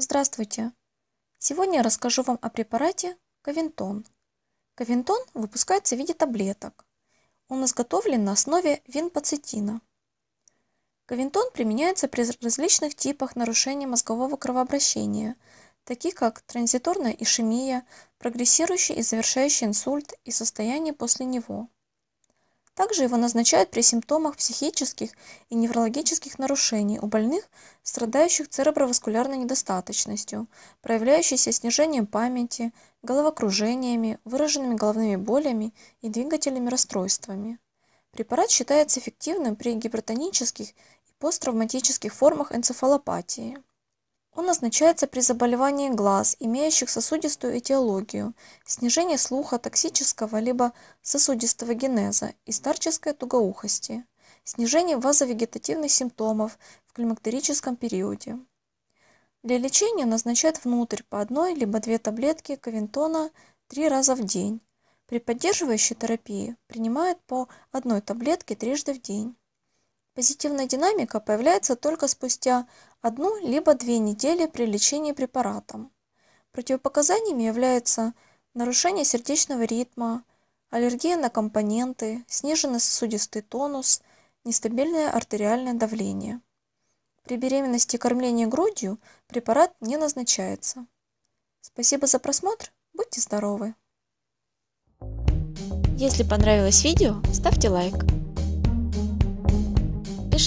Здравствуйте! Сегодня я расскажу вам о препарате Кавентон. Кавентон выпускается в виде таблеток. Он изготовлен на основе винпоцетина. Кавентон применяется при различных типах нарушений мозгового кровообращения, таких как транзиторная ишемия, прогрессирующий и завершающий инсульт и состояние после него. Также его назначают при симптомах психических и неврологических нарушений у больных, страдающих цереброваскулярной недостаточностью, проявляющейся снижением памяти, головокружениями, выраженными головными болями и двигательными расстройствами. Препарат считается эффективным при гипертонических и посттравматических формах энцефалопатии. Он назначается при заболевании глаз, имеющих сосудистую этиологию, снижении слуха токсического либо сосудистого генеза и старческой тугоухости, снижении вазовегетативных симптомов в климактерическом периоде. Для лечения назначают внутрь по одной либо две таблетки кавентона три раза в день. При поддерживающей терапии принимают по одной таблетке трижды в день позитивная динамика появляется только спустя одну либо две недели при лечении препаратом. Противопоказаниями являются нарушение сердечного ритма, аллергия на компоненты, сниженный сосудистый тонус, нестабильное артериальное давление. При беременности и кормлении грудью препарат не назначается. Спасибо за просмотр, будьте здоровы! Если понравилось видео, ставьте лайк.